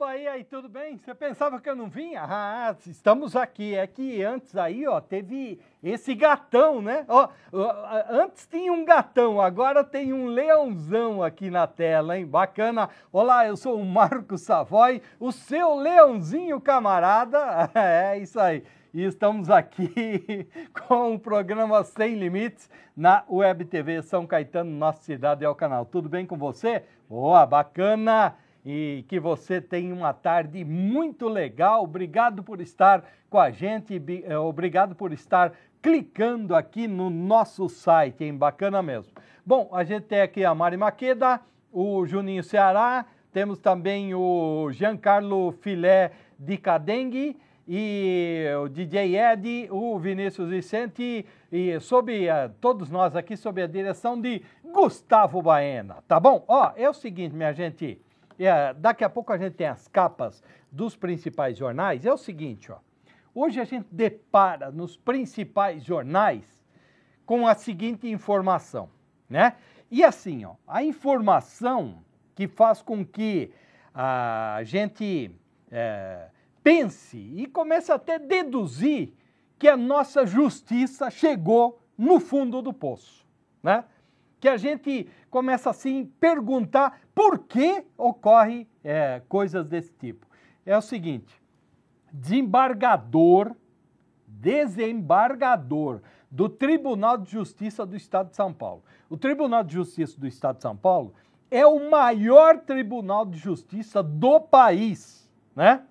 Oba, e aí, tudo bem? Você pensava que eu não vinha? Ah, estamos aqui. É que antes aí, ó, teve esse gatão, né? Ó, antes tinha um gatão, agora tem um leãozão aqui na tela, hein? Bacana. Olá, eu sou o Marco Savoy, o seu leãozinho camarada. É isso aí. E estamos aqui com o programa Sem Limites na Web TV São Caetano, nossa cidade é o canal. Tudo bem com você? Boa, bacana e que você tenha uma tarde muito legal. Obrigado por estar com a gente, eh, obrigado por estar clicando aqui no nosso site, hein? Bacana mesmo. Bom, a gente tem aqui a Mari Maqueda, o Juninho Ceará, temos também o Giancarlo Filé de Cadengue e o DJ Ed, o Vinícius Vicente e sob a, todos nós aqui sob a direção de Gustavo Baena, tá bom? Ó, é o seguinte, minha gente, é, daqui a pouco a gente tem as capas dos principais jornais. É o seguinte, ó. Hoje a gente depara nos principais jornais com a seguinte informação, né? E assim, ó, a informação que faz com que a gente é, pense e comece até a deduzir que a nossa justiça chegou no fundo do poço, né? que a gente começa assim perguntar por que ocorre é, coisas desse tipo. É o seguinte: desembargador, desembargador do Tribunal de Justiça do Estado de São Paulo. O Tribunal de Justiça do Estado de São Paulo é o maior tribunal de justiça do país, né?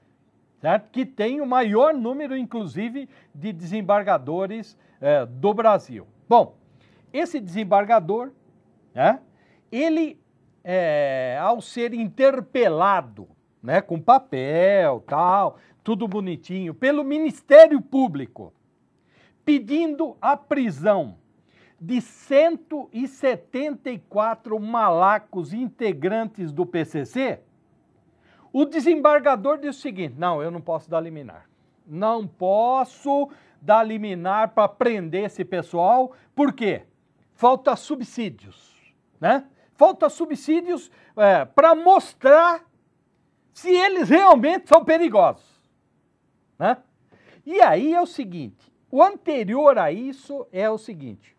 Certo? Que tem o maior número, inclusive, de desembargadores é, do Brasil. Bom, esse desembargador, né, ele, é, ao ser interpelado, né, com papel, tal, tudo bonitinho, pelo Ministério Público, pedindo a prisão de 174 malacos integrantes do PCC, o desembargador disse o seguinte: não, eu não posso dar liminar. Não posso dar liminar para prender esse pessoal, por quê? falta subsídios, né? Falta subsídios é, para mostrar se eles realmente são perigosos, né? E aí é o seguinte, o anterior a isso é o seguinte,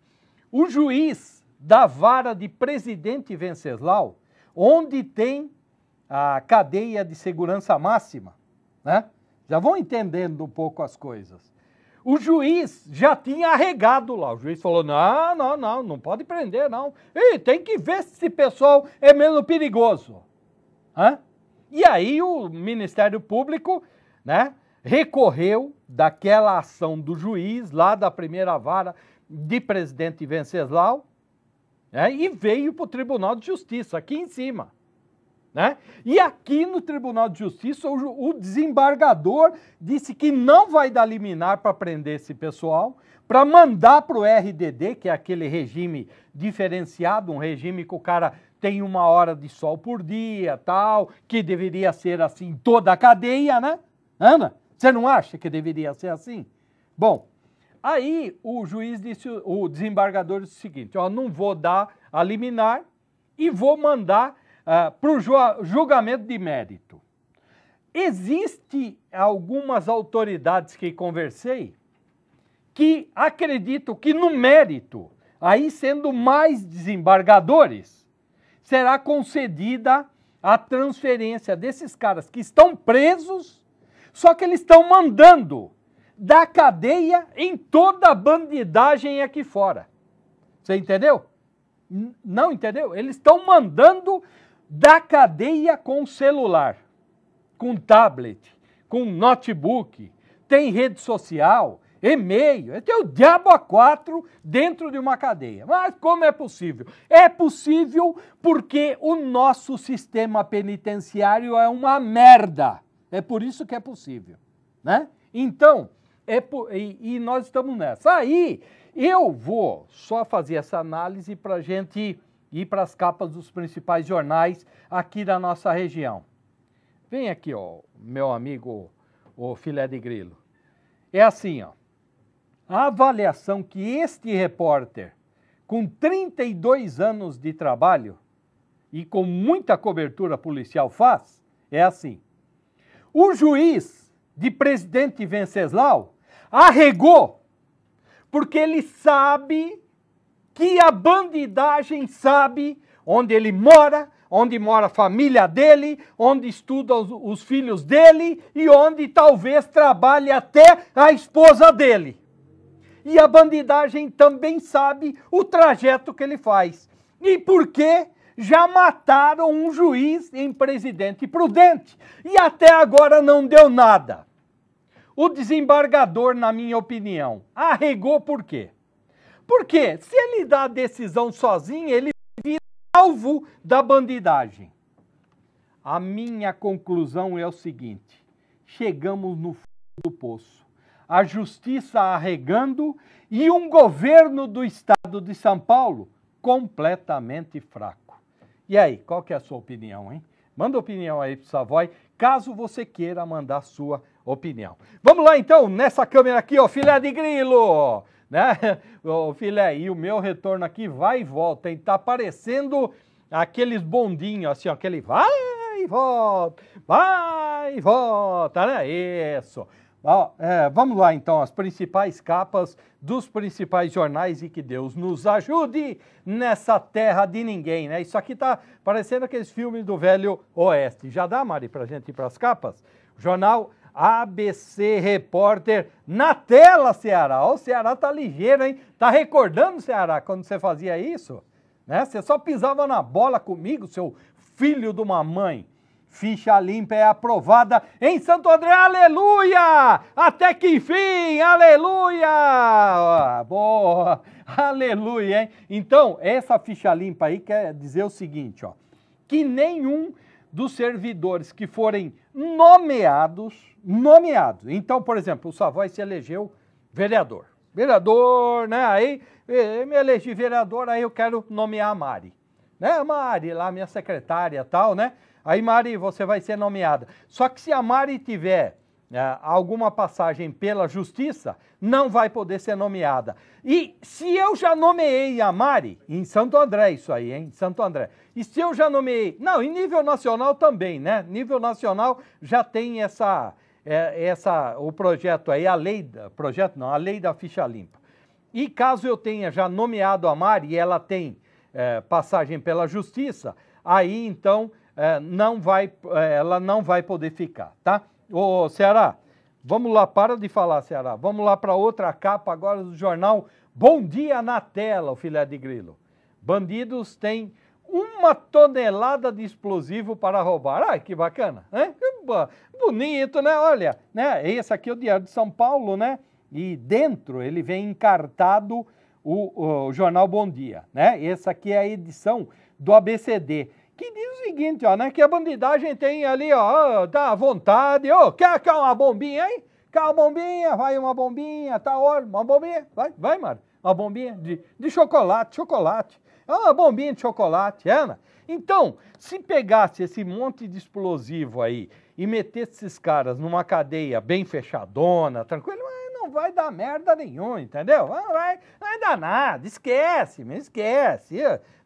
o juiz da vara de Presidente Venceslau, onde tem a cadeia de segurança máxima, né? Já vão entendendo um pouco as coisas o juiz já tinha arregado lá. O juiz falou: não, não, não, não pode prender, não. E tem que ver se esse pessoal é menos perigoso. Hã? E aí o Ministério Público, né, recorreu daquela ação do juiz lá da primeira vara de presidente Venceslau né, e veio para o Tribunal de Justiça, aqui em cima. Né? E aqui no Tribunal de Justiça, o, o desembargador disse que não vai dar liminar para prender esse pessoal, para mandar para o RDD, que é aquele regime diferenciado, um regime que o cara tem uma hora de sol por dia, tal, que deveria ser assim toda a cadeia, né? Ana, você não acha que deveria ser assim? Bom, aí o juiz disse, o desembargador disse o seguinte, ó, não vou dar a liminar e vou mandar ah, para o julgamento de mérito. Existe algumas autoridades que conversei que acreditam que no mérito, aí sendo mais desembargadores, será concedida a transferência desses caras que estão presos, só que eles estão mandando da cadeia em toda a bandidagem aqui fora. Você entendeu? Não entendeu? Eles estão mandando da cadeia com celular, com tablet, com notebook, tem rede social, e-mail, tem o diabo a quatro dentro de uma cadeia. Mas como é possível? É possível porque o nosso sistema penitenciário é uma merda. É por isso que é possível, né? Então, é por, e, e nós estamos nessa. Aí, eu vou só fazer essa análise para gente e para as capas dos principais jornais aqui da nossa região. Vem aqui, ó, meu amigo, o filé de grilo. É assim, ó. A avaliação que este repórter, com 32 anos de trabalho e com muita cobertura policial faz, é assim. O juiz de presidente Venceslau arregou porque ele sabe que a bandidagem sabe onde ele mora, onde mora a família dele, onde estuda os, os filhos dele e onde talvez trabalhe até a esposa dele. E a bandidagem também sabe o trajeto que ele faz. E por quê? já mataram um juiz em Presidente Prudente? E até agora não deu nada. O desembargador, na minha opinião, arregou por quê? Por quê? Se ele dá a decisão sozinho, ele vira alvo da bandidagem. A minha conclusão é o seguinte: chegamos no fundo do poço. A justiça arregando e um governo do estado de São Paulo completamente fraco. E aí, qual que é a sua opinião, hein? Manda opinião aí pro Savoy, caso você queira mandar sua opinião. Vamos lá então, nessa câmera aqui, ó, filé de grilo. né? O filé, e o meu retorno aqui vai e volta, hein? Tá parecendo aqueles bondinhos, assim, ó, aquele vai e volta, vai e volta, né? Isso. Ó, é, vamos lá então, as principais capas dos principais jornais e que Deus nos ajude nessa terra de ninguém, né? Isso aqui tá parecendo aqueles filmes do velho oeste. Já dá, Mari, pra gente ir pras capas? Jornal ABC Repórter na tela, Ceará. Ó, o Ceará tá ligeiro, hein? Tá recordando, Ceará, quando você fazia isso? Né? Você só pisava na bola comigo, seu filho de uma mãe. Ficha limpa é aprovada em Santo André, aleluia! Até que enfim, aleluia! Ah, boa, aleluia, hein? Então, essa ficha limpa aí quer dizer o seguinte, ó, que nenhum dos servidores que forem nomeados, nomeados. Então, por exemplo, o Savoy se elegeu vereador. Vereador, né? Aí eh, me elegi vereador, aí eu quero nomear a Mari. Né? A Mari, lá, minha secretária tal, né? Aí, Mari, você vai ser nomeada. Só que se a Mari tiver é, alguma passagem pela justiça, não vai poder ser nomeada. E se eu já nomeei a Mari, em Santo André, isso aí, em Santo André. E se eu já nomeei. Não, em nível nacional também, né? Nível nacional já tem essa. É, essa o projeto aí, a lei. Da, projeto não, a lei da ficha limpa. E caso eu tenha já nomeado a Mari e ela tem é, passagem pela justiça, aí então é, não vai, é, ela não vai poder ficar, tá? Ô, Ceará, vamos lá, para de falar, Ceará. Vamos lá para outra capa agora do jornal Bom Dia na Tela, o filé de grilo. Bandidos têm uma tonelada de explosivo para roubar. Ai, que bacana, né? Bonito, né? Olha, né? Esse aqui é o Diário de São Paulo, né? E dentro ele vem encartado o, o, o jornal Bom Dia, né? Essa aqui é a edição do ABCD que diz o seguinte, ó, né? Que a bandidagem tem ali, ó, dá vontade, ó, quer cá uma bombinha, hein? Cá uma bombinha, vai uma bombinha, tá hora, uma bombinha, vai, vai, Mário. Uma bombinha de, de chocolate, chocolate. É uma bombinha de chocolate, é, Ana. Então, se pegasse esse monte de explosivo aí e metesse esses caras numa cadeia bem fechadona, tranquilo, não vai dar merda nenhuma, entendeu? Não vai, não vai dar nada, esquece, me esquece.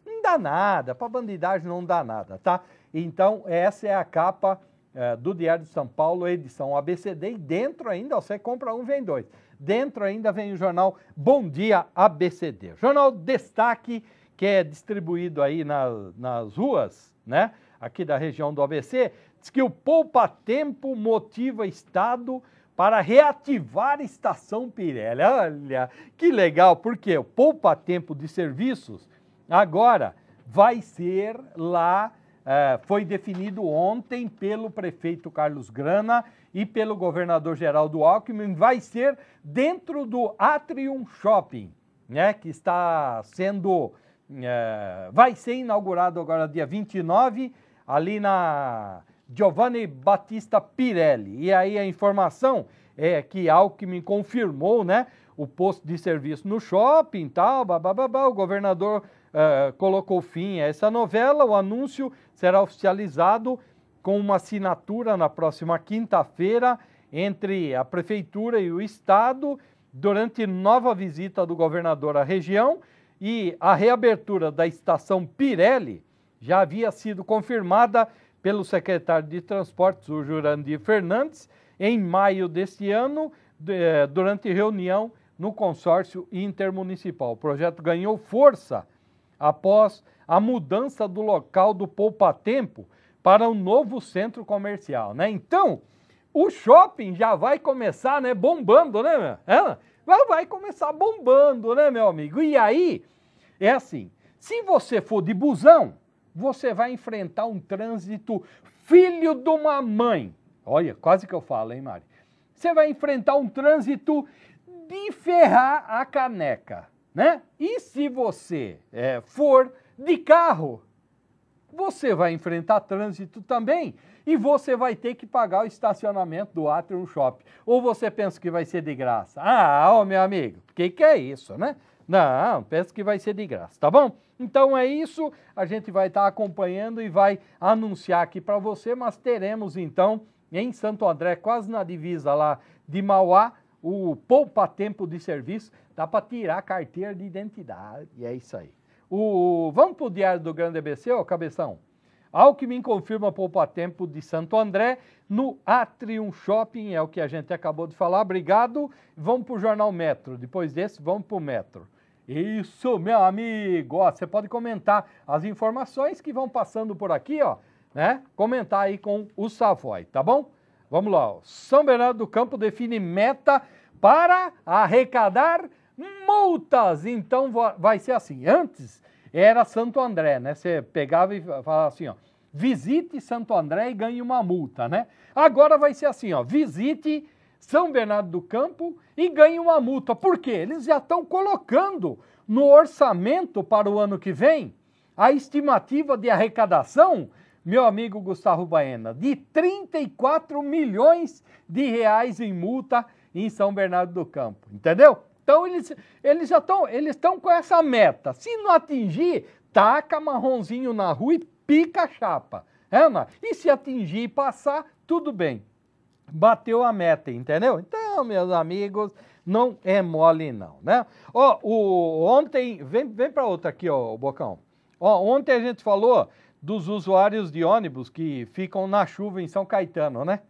Não dá nada, para bandidagem não dá nada, tá? Então, essa é a capa é, do Diário de São Paulo, edição ABCD, e dentro ainda você compra um, vem dois. Dentro ainda vem o jornal Bom Dia ABCD. Jornal Destaque, que é distribuído aí na, nas ruas, né? Aqui da região do ABC, diz que o poupa-tempo motiva Estado para reativar a estação Pirelli. Olha, que legal, porque o poupa-tempo de serviços Agora, vai ser lá, é, foi definido ontem pelo prefeito Carlos Grana e pelo governador Geraldo Alckmin, vai ser dentro do Atrium Shopping, né, que está sendo, é, vai ser inaugurado agora dia 29, ali na Giovanni Batista Pirelli. E aí a informação é que Alckmin confirmou, né, o posto de serviço no shopping, tal, bababá, o governador uh, colocou fim a essa novela. O anúncio será oficializado com uma assinatura na próxima quinta-feira entre a Prefeitura e o Estado, durante nova visita do governador à região. E a reabertura da estação Pirelli já havia sido confirmada pelo secretário de Transportes, o Jurandir Fernandes, em maio deste ano, eh, durante reunião no consórcio intermunicipal. O projeto ganhou força após a mudança do local do poupatempo para o novo centro comercial, né? Então, o shopping já vai começar, né, bombando, né, meu? É, vai começar bombando, né, meu amigo? E aí, é assim, se você for de busão, você vai enfrentar um trânsito filho de uma mãe. Olha, quase que eu falo, hein, Mari? Você vai enfrentar um trânsito de ferrar a caneca né? E se você é, for de carro, você vai enfrentar trânsito também e você vai ter que pagar o estacionamento do Atrium Shopping. Ou você pensa que vai ser de graça? Ah, ó, meu amigo, o que, que é isso, né? Não, penso que vai ser de graça, tá bom? Então é isso, a gente vai estar tá acompanhando e vai anunciar aqui para você, mas teremos então em Santo André, quase na divisa lá de Mauá, o poupa-tempo de serviço Dá para tirar a carteira de identidade. E é isso aí. O, vamos para o diário do Grande ABC, ô cabeção? Alckmin confirma poupa-tempo de Santo André no Atrium Shopping, é o que a gente acabou de falar. Obrigado. Vamos para o Jornal Metro. Depois desse, vamos para o Metro. Isso, meu amigo. você pode comentar as informações que vão passando por aqui, ó, né? Comentar aí com o Savoy, tá bom? Vamos lá. Ó. São Bernardo do Campo define meta para arrecadar multas. Então vai ser assim. Antes era Santo André, né? Você pegava e falava assim, ó, visite Santo André e ganhe uma multa, né? Agora vai ser assim, ó, visite São Bernardo do Campo e ganhe uma multa. Por quê? Eles já estão colocando no orçamento para o ano que vem a estimativa de arrecadação, meu amigo Gustavo Baena, de 34 milhões de reais em multa em São Bernardo do Campo, entendeu? Então eles, eles já estão eles estão com essa meta. Se não atingir, taca marronzinho na rua e pica a chapa. É, Ana, e se atingir e passar, tudo bem. Bateu a meta, entendeu? Então, meus amigos, não é mole não, né? Ó, o ontem vem vem para outra aqui, ó, Bocão. Ó, ontem a gente falou dos usuários de ônibus que ficam na chuva em São Caetano, né?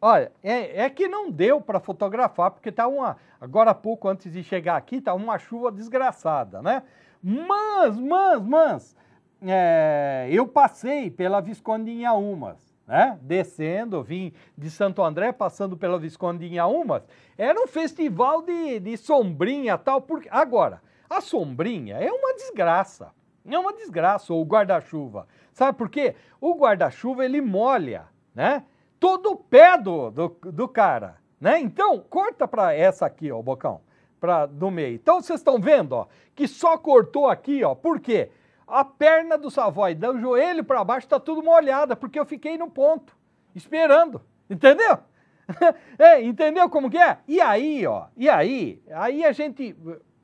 Olha, é, é, que não deu para fotografar, porque tá uma. Agora há pouco, antes de chegar aqui, tá uma chuva desgraçada, né? Mas, mas, mas, é, eu passei pela Viscondinha Umas, né? Descendo, vim de Santo André, passando pela Viscondinha Umas. Era um festival de, de sombrinha tal. Porque... Agora, a sombrinha é uma desgraça. É uma desgraça, ou guarda-chuva. Sabe por quê? O guarda-chuva ele molha, né? todo o pé do, do, do cara, né? Então, corta para essa aqui, ó, Bocão, para do meio. Então, vocês estão vendo, ó, que só cortou aqui, ó, por quê? A perna do Savoy, do joelho para baixo, está tudo molhada, porque eu fiquei no ponto, esperando, entendeu? é, entendeu como que é? E aí, ó, e aí, aí a gente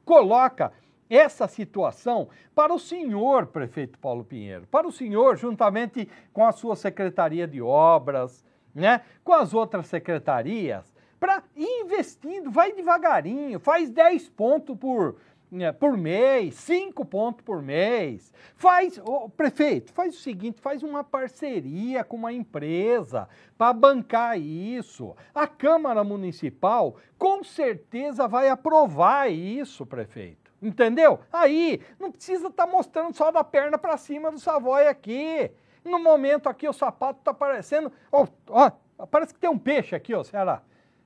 coloca essa situação para o senhor prefeito Paulo Pinheiro, para o senhor juntamente com a sua secretaria de obras, né, com as outras secretarias para ir investindo, vai devagarinho, faz 10 pontos por, né, por mês, 5 pontos por mês. Faz, o prefeito, faz o seguinte, faz uma parceria com uma empresa para bancar isso. A Câmara Municipal com certeza vai aprovar isso, prefeito. Entendeu? Aí, não precisa estar tá mostrando só da perna para cima do Savoy aqui. No momento aqui o sapato está parecendo, ó, ó, parece que tem um peixe aqui, ó, Ceará.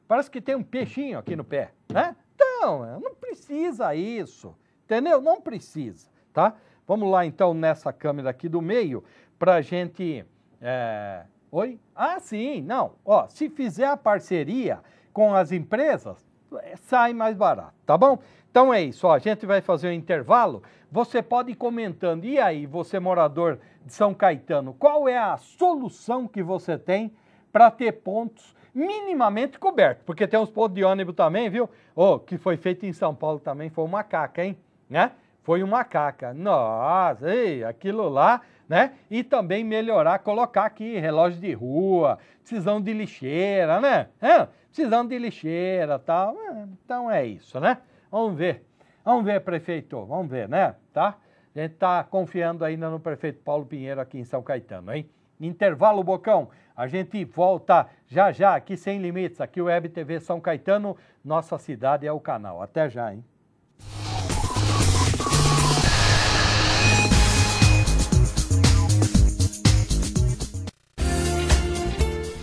Parece que tem um peixinho aqui no pé, né? Então, é, não precisa isso, entendeu? Não precisa, tá? Vamos lá então nessa câmera aqui do meio para gente. É... Oi? Ah, sim, não. Ó, se fizer a parceria com as empresas, é, sai mais barato, tá bom? Então é isso, ó, a gente vai fazer um intervalo. Você pode ir comentando. E aí, você morador de São Caetano, qual é a solução que você tem para ter pontos minimamente cobertos? Porque tem uns pontos de ônibus também, viu? O oh, que foi feito em São Paulo também foi uma caca, hein? Né? Foi uma caca. Nossa, ei, aquilo lá, né? E também melhorar, colocar aqui relógio de rua, precisão de lixeira, né? É, precisão de lixeira, tal. Né? Então é isso, né? Vamos ver. Vamos ver, prefeito. Vamos ver, né? Tá? A gente está confiando ainda no prefeito Paulo Pinheiro aqui em São Caetano, hein? Intervalo Bocão. A gente volta já já aqui sem limites, aqui Web TV São Caetano, nossa cidade é o canal. Até já, hein?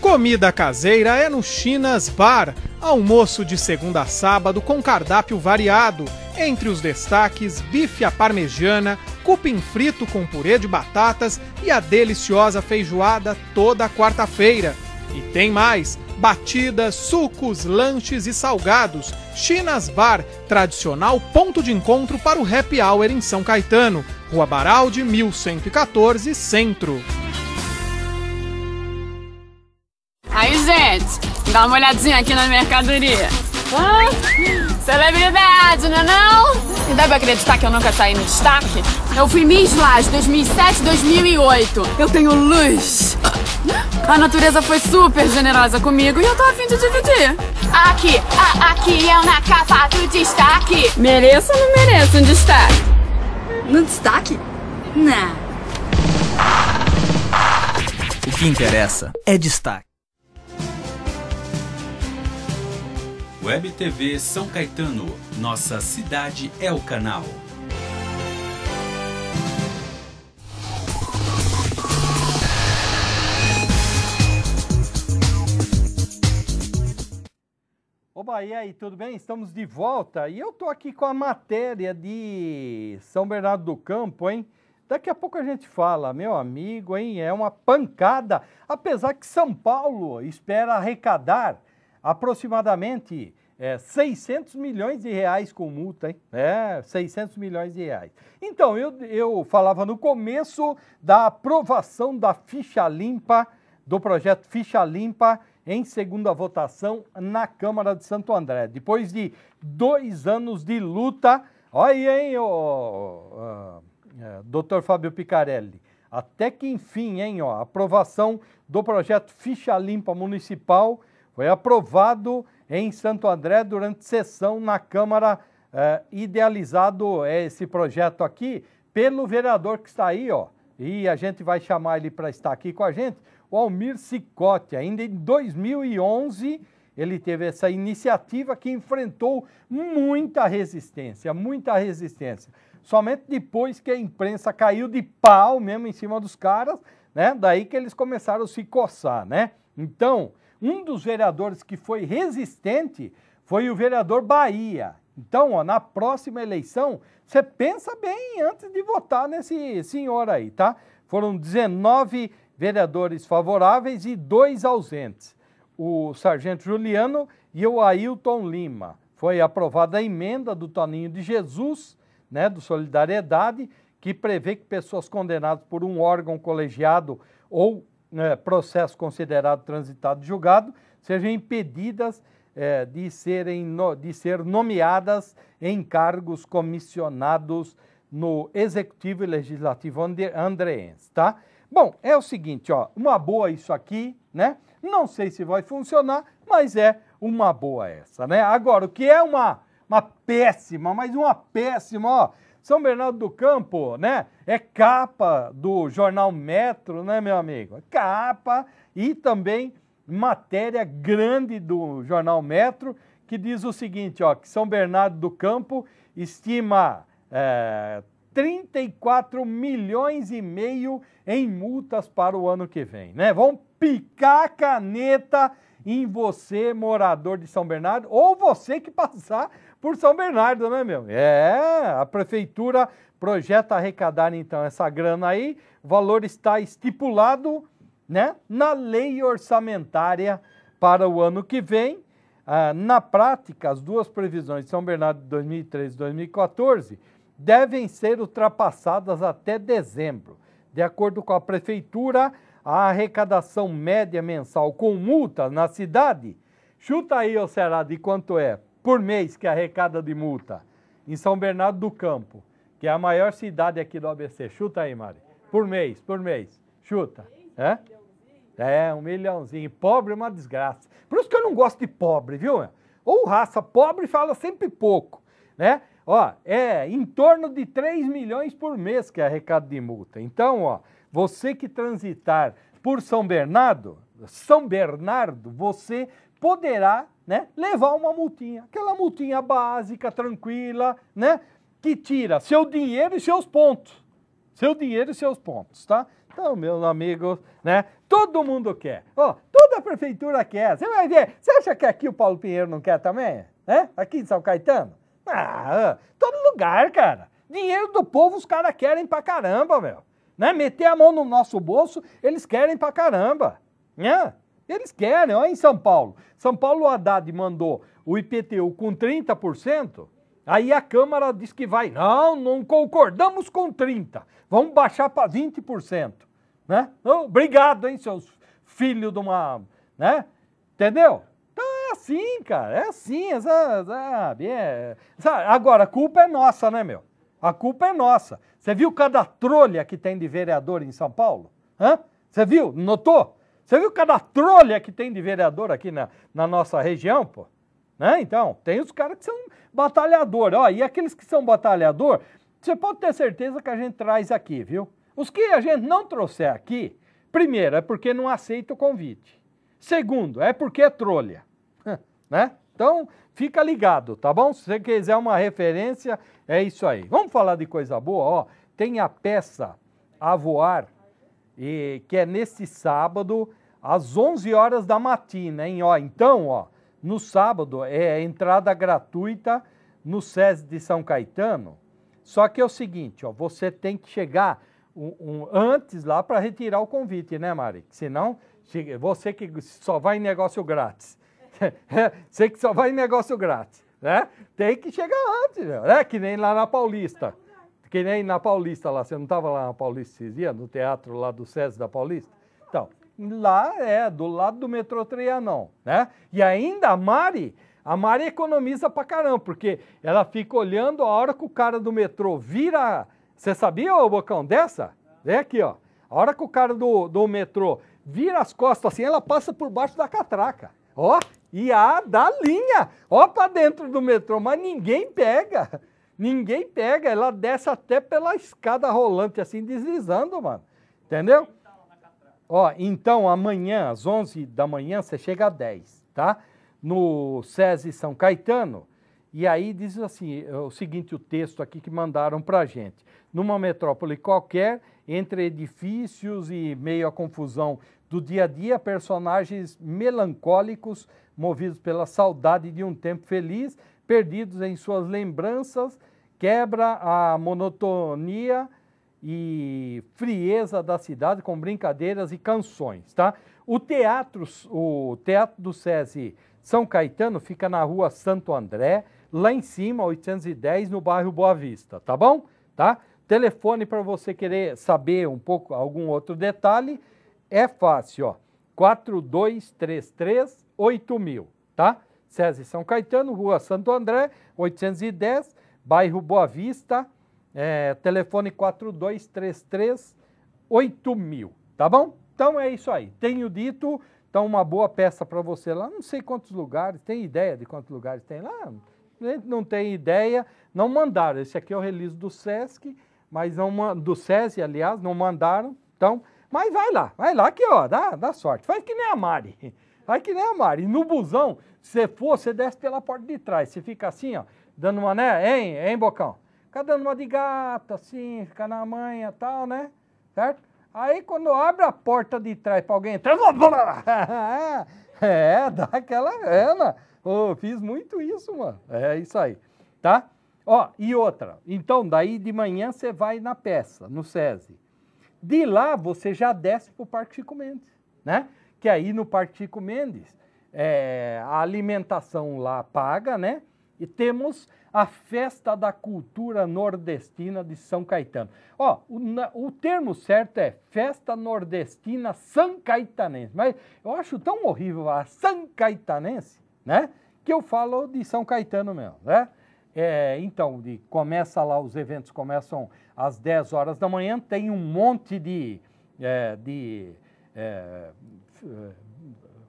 Comida caseira é no Chinas Bar Almoço de segunda a sábado com cardápio variado. Entre os destaques, bife à parmegiana, cupim frito com purê de batatas e a deliciosa feijoada toda quarta-feira. E tem mais: batidas, sucos, lanches e salgados. Chinas Bar, tradicional ponto de encontro para o happy hour em São Caetano, Rua Baraldi, 1114, Centro. Dá uma olhadinha aqui na mercadoria. Ah, celebridade, não é não? E dá pra acreditar que eu nunca saí no destaque? Eu fui Miss Laje 2007 2008. Eu tenho luz. A natureza foi super generosa comigo e eu tô afim de dividir. Aqui, a, aqui eu na capa do destaque. Mereço ou não mereço um destaque? No destaque? Não. O que interessa é destaque. Web TV São Caetano, nossa cidade é o canal. Oba, e aí, tudo bem? Estamos de volta e eu tô aqui com a matéria de São Bernardo do Campo, hein? Daqui a pouco a gente fala, meu amigo, hein? É uma pancada. Apesar que São Paulo espera arrecadar aproximadamente é, 600 milhões de reais com multa, hein? É, 600 milhões de reais. Então, eu, eu falava no começo da aprovação da ficha limpa, do projeto Ficha Limpa, em segunda votação na Câmara de Santo André. Depois de dois anos de luta, olha aí, hein, ô, é, doutor Fábio Picarelli. Até que enfim, hein, ó, aprovação do projeto Ficha Limpa Municipal foi aprovado em Santo André durante sessão na Câmara, eh, idealizado eh, esse projeto aqui pelo vereador que está aí, ó. E a gente vai chamar ele para estar aqui com a gente, o Almir Cicote. Ainda em 2011, ele teve essa iniciativa que enfrentou muita resistência, muita resistência. Somente depois que a imprensa caiu de pau mesmo em cima dos caras, né? Daí que eles começaram a se coçar, né? Então, um dos vereadores que foi resistente foi o vereador Bahia. Então, ó, na próxima eleição, você pensa bem antes de votar nesse senhor aí, tá? Foram 19 vereadores favoráveis e dois ausentes. O sargento Juliano e o Ailton Lima. Foi aprovada a emenda do Toninho de Jesus, né, do Solidariedade, que prevê que pessoas condenadas por um órgão colegiado ou é, processo considerado transitado e julgado sejam impedidas é, de, serem no, de ser nomeadas em cargos comissionados no Executivo e Legislativo andreense, tá? Bom, é o seguinte, ó, uma boa isso aqui, né? Não sei se vai funcionar, mas é uma boa essa, né? Agora, o que é uma, uma péssima, mas uma péssima, ó, são Bernardo do Campo, né? É capa do jornal Metro, né, meu amigo? É capa e também matéria grande do jornal Metro que diz o seguinte, ó, que São Bernardo do Campo estima é, eh, 34 milhões e meio em multas para o ano que vem, né? Vão picar a caneta em você, morador de São Bernardo, ou você que passar por São Bernardo, né, meu? É, a prefeitura projeta arrecadar então essa grana aí, o valor está estipulado, né, na lei orçamentária para o ano que vem. Ah, na prática, as duas previsões de São Bernardo de 2013 e 2014 devem ser ultrapassadas até dezembro. De acordo com a prefeitura, a arrecadação média mensal com multa na cidade, chuta aí, ô Será, de quanto é? por mês que arrecada de multa. Em São Bernardo do Campo, que é a maior cidade aqui do ABC. Chuta aí, Mari. Por mês, por mês. Chuta. É? É, um milhãozinho. Pobre é uma desgraça. Por isso que eu não gosto de pobre, viu? Ou raça pobre fala sempre pouco, né? Ó, é em torno de 3 milhões por mês que é arrecado de multa. Então, ó, você que transitar por São Bernardo, São Bernardo, você poderá né, levar uma multinha, aquela multinha básica, tranquila, né, que tira seu dinheiro e seus pontos. Seu dinheiro e seus pontos, tá? Então, meus amigos, né? Todo mundo quer. Ó, oh, toda a prefeitura quer. Você vai ver. Você acha que aqui o Paulo Pinheiro não quer também? Né? Aqui em São Caetano? Ah, todo lugar, cara. Dinheiro do povo os caras querem pra caramba, meu. Né? Meter a mão no nosso bolso, eles querem pra caramba. Né? Eles querem, olha em São Paulo. São Paulo, o Haddad mandou o IPTU com 30%, aí a Câmara diz que vai, não, não concordamos com 30%, vamos baixar para 20%. Né? Obrigado, hein, seus filhos de uma. Né? Entendeu? Então é assim, cara, é assim, é, sabe? É, sabe? Agora, a culpa é nossa, né, meu? A culpa é nossa. Você viu cada trolha que tem de vereador em São Paulo? Hã? Você viu? Notou? Você viu cada trolha que tem de vereador aqui na, na nossa região, pô? Né? Então, tem os caras que são batalhador. Ó, e aqueles que são batalhador, você pode ter certeza que a gente traz aqui, viu? Os que a gente não trouxer aqui, primeiro, é porque não aceita o convite. Segundo, é porque é trolha. Né? Então, fica ligado, tá bom? Se você quiser uma referência, é isso aí. Vamos falar de coisa boa, ó. Tem a peça A Voar e que é neste sábado, às 11 horas da matina, hein? Ó, então, ó, no sábado é entrada gratuita no SESI de São Caetano. Só que é o seguinte, ó, você tem que chegar um, um, antes lá para retirar o convite, né, Mari? Senão, você que só vai em negócio grátis. você que só vai em negócio grátis, né? Tem que chegar antes, né? Que nem lá na Paulista. Que nem na Paulista lá, você não estava lá na Paulista esses dias, no teatro lá do César da Paulista? Então, lá é, do lado do metrô Trianon, né? E ainda a Mari, a Mari economiza pra caramba, porque ela fica olhando a hora que o cara do metrô vira. Você sabia, ô Bocão, dessa? Vem aqui, ó. A hora que o cara do, do metrô vira as costas assim, ela passa por baixo da catraca. Ó, e a da linha, ó pra dentro do metrô, mas ninguém pega. Ninguém pega, ela desce até pela escada rolante, assim, deslizando, mano. Entendeu? Ó, então amanhã, às 11 da manhã, você chega a 10, tá? No SESI São Caetano. E aí diz assim, é o seguinte, o texto aqui que mandaram pra gente. Numa metrópole qualquer, entre edifícios e meio à confusão do dia a dia, personagens melancólicos, movidos pela saudade de um tempo feliz, perdidos em suas lembranças, quebra a monotonia e frieza da cidade com brincadeiras e canções, tá? O teatro, o teatro do SESI São Caetano fica na Rua Santo André, lá em cima, 810, no bairro Boa Vista, tá bom? Tá? Telefone para você querer saber um pouco algum outro detalhe é fácil, ó. 4233 8000, tá? SESI São Caetano, Rua Santo André, 810, bairro Boa Vista, é, telefone 4233 8000, tá bom? Então é isso aí. Tenho dito, então uma boa peça para você lá. Não sei quantos lugares, tem ideia de quantos lugares tem lá? Não tem ideia, não mandaram. Esse aqui é o release do SESC, mas não do SESI, aliás, não mandaram. Então, mas vai lá, vai lá que ó, dá, dá sorte. Faz que nem a Mari. Faz que nem a Mari. No busão, você for, você desce pela porta de trás. Você fica assim, ó, dando uma, né? Hein, hein, Bocão? Fica dando uma de gato, assim, fica na manha tal, né? Certo? Aí quando abre a porta de trás para alguém entrar. é, dá aquela gana. Oh, fiz muito isso, mano. É isso aí, tá? Ó, e outra. Então, daí de manhã você vai na peça, no SESI. De lá você já desce pro Parque Chico Mendes, né? Que aí no Parque Chico Mendes é, a alimentação lá paga, né? E temos a Festa da Cultura Nordestina de São Caetano. Ó, o, o termo certo é Festa Nordestina São Caetanense, mas eu acho tão horrível a São Caetanense, né? Que eu falo de São Caetano mesmo, né? É, então, de, começa lá, os eventos começam às 10 horas da manhã, tem um monte de, é, de é,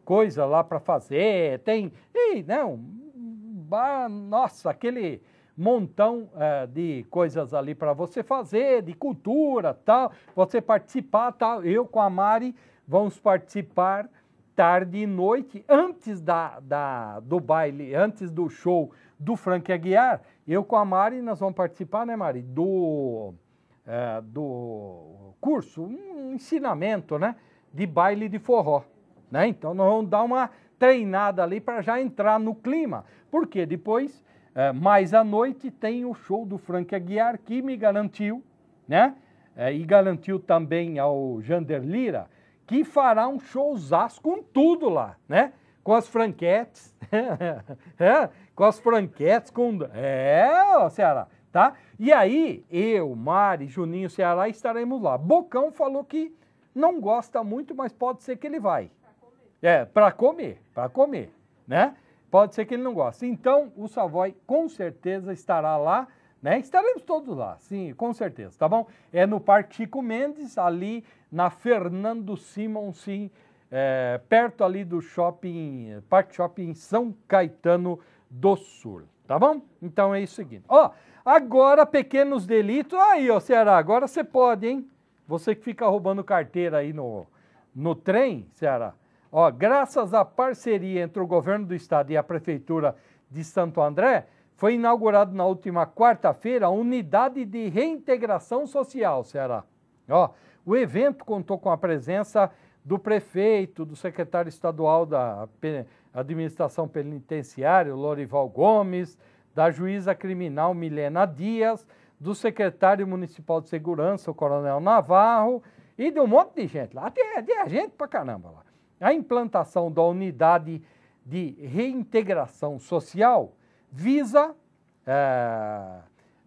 coisa lá para fazer, tem. E não, né, nossa, aquele montão é, de coisas ali para você fazer, de cultura, tal, você participar, tal. Eu com a Mari vamos participar tarde e noite, antes da, da, do baile, antes do show do Frank Aguiar. Eu com a Mari, nós vamos participar, né, Mari, do, é, do curso, um ensinamento, né, de baile de forró. Né? Então nós vamos dar uma treinada ali para já entrar no clima. Porque depois, é, mais à noite, tem o show do Frank Aguiar, que me garantiu, né? É, e garantiu também ao Jander Lira, que fará um showzaço com tudo lá, né? Com as franquetes, é, com as franquetes, com... É, Ceará, tá? E aí, eu, Mari, Juninho, Ceará, estaremos lá. Bocão falou que não gosta muito, mas pode ser que ele vai. É, para comer, para comer, né? Pode ser que ele não goste. Então, o Savoy com certeza estará lá, né? Estaremos todos lá, sim, com certeza, tá bom? É no Parque Chico Mendes, ali na Fernando Simon, sim, é, perto ali do shopping, Parque Shopping São Caetano do Sul, tá bom? Então é isso seguinte. Ó, agora pequenos delitos, aí ó, Ceará, agora você pode, hein? Você que fica roubando carteira aí no, no trem, Ceará, Ó, graças à parceria entre o governo do estado e a prefeitura de Santo André, foi inaugurado na última quarta-feira a unidade de reintegração social, Ceará. Ó, o evento contou com a presença do prefeito, do secretário estadual da administração penitenciária, Lorival Gomes, da juíza criminal Milena Dias, do secretário municipal de segurança, o coronel Navarro, e de um monte de gente lá. Tem, tem gente pra caramba lá. A implantação da unidade de reintegração social visa é,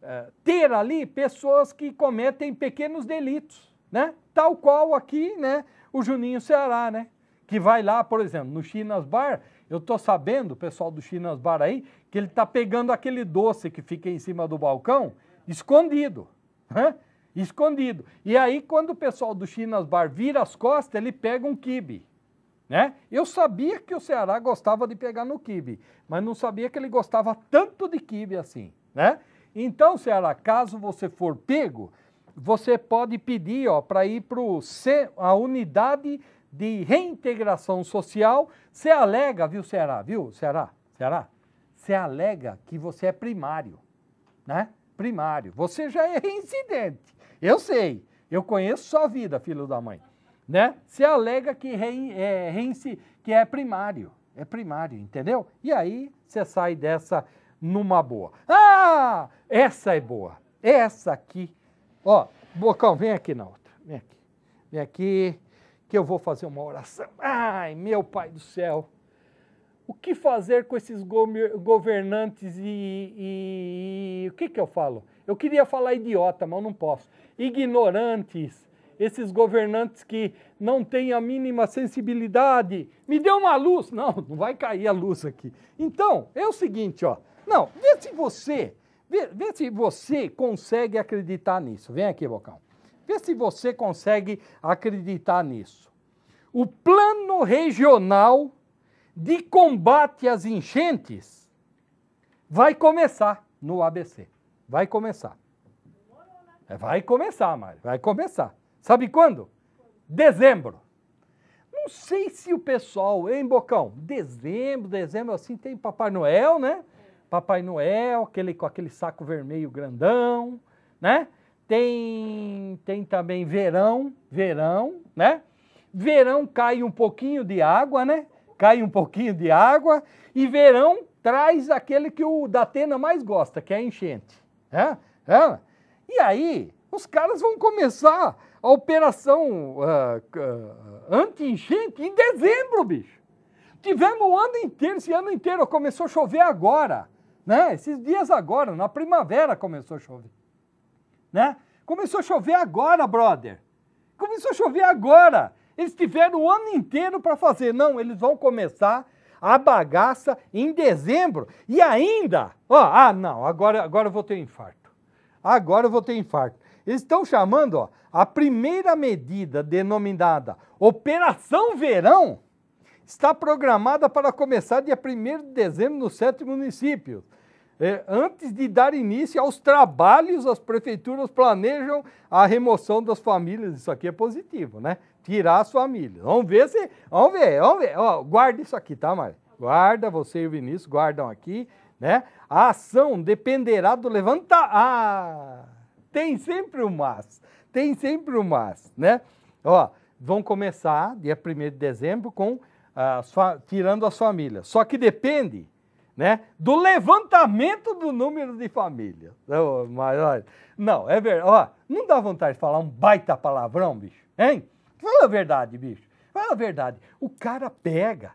é, ter ali pessoas que cometem pequenos delitos, né? Tal qual aqui, né? O Juninho Ceará, né? Que vai lá, por exemplo, no Chinas Bar, eu tô sabendo, pessoal do Chinas Bar aí, que ele tá pegando aquele doce que fica em cima do balcão, escondido, né? Escondido. E aí, quando o pessoal do Chinas Bar vira as costas, ele pega um kibe. Né? Eu sabia que o Ceará gostava de pegar no quibe, mas não sabia que ele gostava tanto de quibe assim, né? Então, Ceará, caso você for pego, você pode pedir para ir para a unidade de reintegração social. Você alega, viu, Ceará? Viu, Ceará? Ceará? Você alega que você é primário, né? Primário. Você já é reincidente. Eu sei. Eu conheço sua vida, filho da mãe né? Se alega que, rein, é, reinci, que é primário, é primário, entendeu? E aí você sai dessa numa boa. Ah, essa é boa, essa aqui. Ó, Bocão, vem aqui na outra, vem aqui, vem aqui, que eu vou fazer uma oração. Ai, meu pai do céu. O que fazer com esses governantes e, e, e o que que eu falo? Eu queria falar idiota, mas não posso. Ignorantes, esses governantes que não têm a mínima sensibilidade. Me dê uma luz. Não, não vai cair a luz aqui. Então, é o seguinte, ó. Não, vê se você, vê, vê se você consegue acreditar nisso. Vem aqui, Bocão. Vê se você consegue acreditar nisso. O plano regional de combate às enchentes vai começar no ABC. Vai começar. Vai começar, Mário. Vai começar. Sabe quando? Dezembro. Não sei se o pessoal, hein, Bocão? Dezembro, dezembro, assim tem Papai Noel, né? Papai Noel, aquele com aquele saco vermelho grandão, né? Tem, tem também verão, verão, né? Verão cai um pouquinho de água, né? Cai um pouquinho de água e verão traz aquele que o Datena mais gosta, que é a enchente, né? É? E aí, os caras vão começar a operação uh, uh, anti-enchente em dezembro, bicho. Tivemos o ano inteiro, esse ano inteiro, começou a chover agora, né? Esses dias agora, na primavera começou a chover, né? Começou a chover agora, brother. Começou a chover agora. Eles tiveram o ano inteiro para fazer. Não, eles vão começar a bagaça em dezembro. E ainda, ó, ah, não, agora, agora eu vou ter um infarto. Agora eu vou ter um infarto. Eles estão chamando ó, a primeira medida denominada Operação Verão, está programada para começar dia 1 de dezembro nos sete municípios. É, antes de dar início aos trabalhos, as prefeituras planejam a remoção das famílias. Isso aqui é positivo, né? Tirar as famílias. Vamos ver se. Vamos ver, vamos ver. Ó, guarda isso aqui, tá, Mari? Guarda, você e o Vinícius guardam aqui, né? A ação dependerá do levantar. Ah! Tem sempre o um mas. Tem sempre o um mas, né? Ó, vão começar dia 1 de dezembro com ah, as tirando as famílias. Só que depende, né, do levantamento do número de famílias. Mas não, é verdade. Ó, não dá vontade de falar um baita palavrão, bicho, hein? Fala a verdade, bicho. Fala a verdade. O cara pega,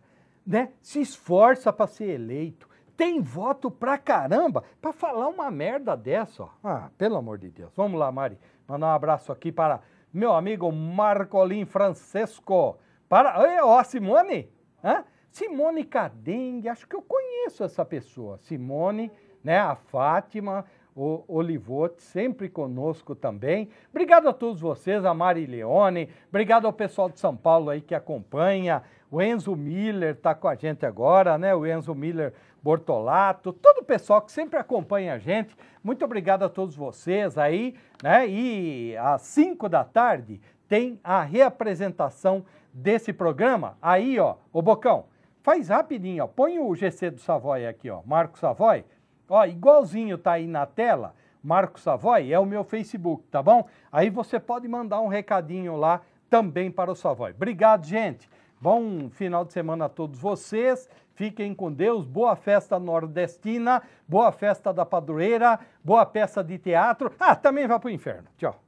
né? Se esforça para ser eleito tem voto pra caramba pra falar uma merda dessa, ó. Ah, pelo amor de Deus. Vamos lá, Mari. Mandar um abraço aqui para meu amigo Marcolin Francesco. Para. Ei, ó, Simone! Hã? Simone Cadengue, acho que eu conheço essa pessoa. Simone, né? A Fátima, o Olivote, sempre conosco também. Obrigado a todos vocês, a Mari Leone, obrigado ao pessoal de São Paulo aí que acompanha, o Enzo Miller está com a gente agora, né? O Enzo Miller Bortolato, todo o pessoal que sempre acompanha a gente. Muito obrigado a todos vocês aí, né? E às 5 da tarde tem a reapresentação desse programa. Aí, ó, o Bocão, faz rapidinho, ó. Põe o GC do Savoy aqui, ó. Marco Savoy. Ó, igualzinho tá aí na tela. Marco Savoy é o meu Facebook, tá bom? Aí você pode mandar um recadinho lá também para o Savoy. Obrigado, gente. Bom final de semana a todos vocês. Fiquem com Deus. Boa festa nordestina, boa festa da padroeira, boa peça de teatro. Ah, também vá para o inferno. Tchau.